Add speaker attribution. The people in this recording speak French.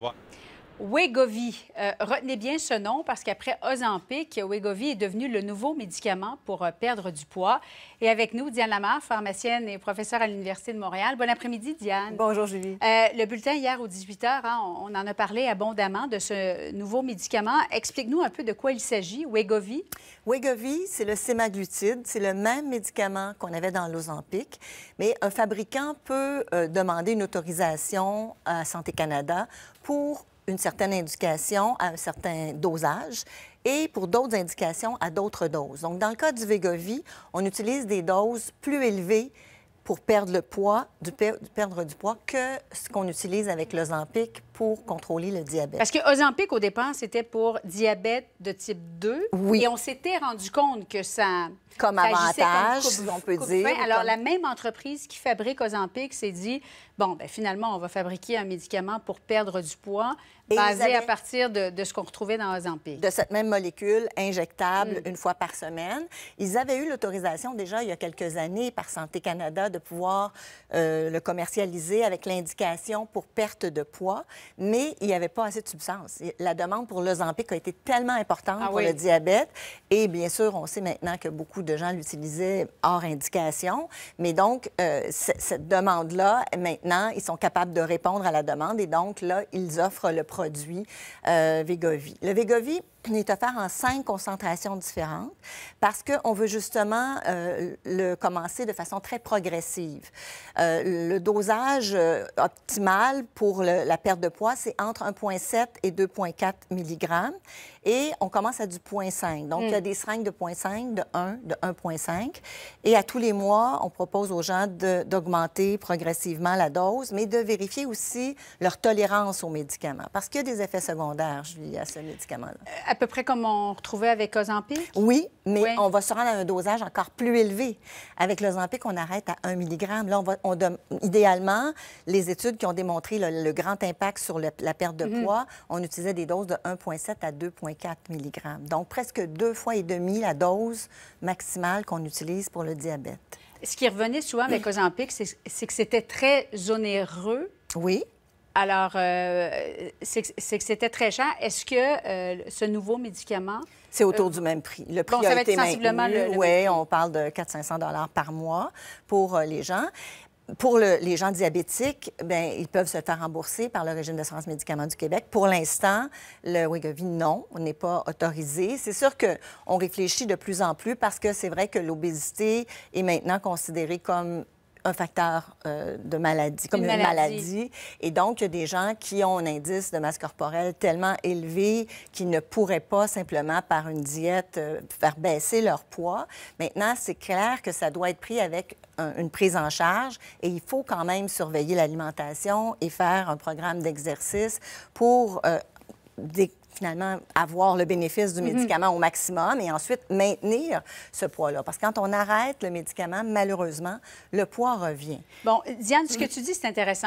Speaker 1: 哇。Wegovy, euh, retenez bien ce nom parce qu'après Ozempic, Wegovy est devenu le nouveau médicament pour euh, perdre du poids. Et avec nous, Diane Lamar, pharmacienne et professeure à l'Université de Montréal. Bon après-midi, Diane. Bonjour, Julie. Euh, le bulletin hier aux 18 h, on en a parlé abondamment de ce nouveau médicament. Explique-nous un peu de quoi il s'agit, Wegovy.
Speaker 2: Wegovy, c'est le sémaglutide. C'est le même médicament qu'on avait dans l'Ozempic. Mais un fabricant peut demander une autorisation à Santé Canada pour une certaine indication à un certain dosage et pour d'autres indications à d'autres doses. Donc, dans le cas du Vegovie, on utilise des doses plus élevées pour perdre le poids, du perdre du poids que ce qu'on utilise avec Zampic pour contrôler le diabète. Parce que
Speaker 1: Ozempic, au départ, c'était pour diabète de type 2. Oui. Et on s'était rendu compte que ça. Comme avantage, comme on peut dire. Alors, la même entreprise qui fabrique Ozempic s'est dit bon, ben, finalement, on va fabriquer un médicament pour perdre du poids basé à partir de, ce qu'on retrouvait dans Ozempic. De cette même molécule injectable mm. une
Speaker 2: fois par semaine. Ils avaient eu l'autorisation déjà il y a quelques années par Santé Canada de pouvoir euh, le commercialiser avec l'indication pour perte de poids mais il n'y avait pas assez de substances. La demande pour l'Ozempic a été tellement importante ah pour le diabète. Et bien sûr, on sait maintenant que beaucoup de gens l'utilisaient hors indication. Mais donc, euh, cette demande-là, maintenant, ils sont capables de répondre à la demande. Et donc, là, ils offrent le produit Vegovie. Euh, le Vegovie, est offert en cinq concentrations différentes parce qu'on veut justement euh, le commencer de façon très progressive. le dosage optimal pour la perte de c'est entre 1,7 et 2,4 mg. Et on commence à du 0.5. Donc, il y a mm. des seringues de 0.5, de 1, de 1.5. Et à tous les mois, on propose aux gens d'augmenter progressivement la dose, mais de vérifier aussi leur tolérance aux médicaments. Parce qu'il y a des effets secondaires, liés à ce médicament-là. Euh,
Speaker 1: à peu près comme on retrouvait avec Ozempic?
Speaker 2: Oui, mais on va se rendre à un dosage encore plus élevé. Avec l'Ozempic, on arrête à 1 mg. Là, on idéalement, les études qui ont démontré le, grand impact sur la perte de mm-hmm. poids, on utilisait des doses de 1,7 à 2,4 donc, presque deux fois et demi la dose maximale qu'on utilise pour le diabète.
Speaker 1: Ce qui revenait souvent avec Ozempic, c'est que c'était très onéreux. Oui. Alors, euh, c'est que c'était très cher. Est-ce que euh, ce nouveau médicament... C'est autour euh, du
Speaker 2: même prix. Le prix a va être sensiblement maintenu. Le, oui, on parle de 400-500 par mois pour les gens pour les gens diabétiques, ben, ils peuvent se faire rembourser par le régime d'assurance médicaments du Québec. Pour l'instant, le Wegovy, non, on n'est pas autorisé. C'est sûr que qu'on réfléchit de plus en plus parce que c'est vrai que l'obésité est maintenant considérée comme un facteur euh, de maladie, comme une, maladie. Et donc, il y a des gens qui ont un indice de masse corporelle tellement élevé qu'ils ne pourraient pas simplement par une diète euh, faire baisser leur poids. Maintenant, c'est clair que ça doit être pris avec une prise en charge et il faut quand même surveiller l'alimentation et faire un programme d'exercice pour... Euh, finalement avoir le bénéfice du mm-hmm. médicament au maximum et ensuite maintenir ce poids-là. Parce que quand on arrête le médicament, malheureusement, le poids revient.
Speaker 1: Bon, Diane, ce que tu dis, c'est intéressant.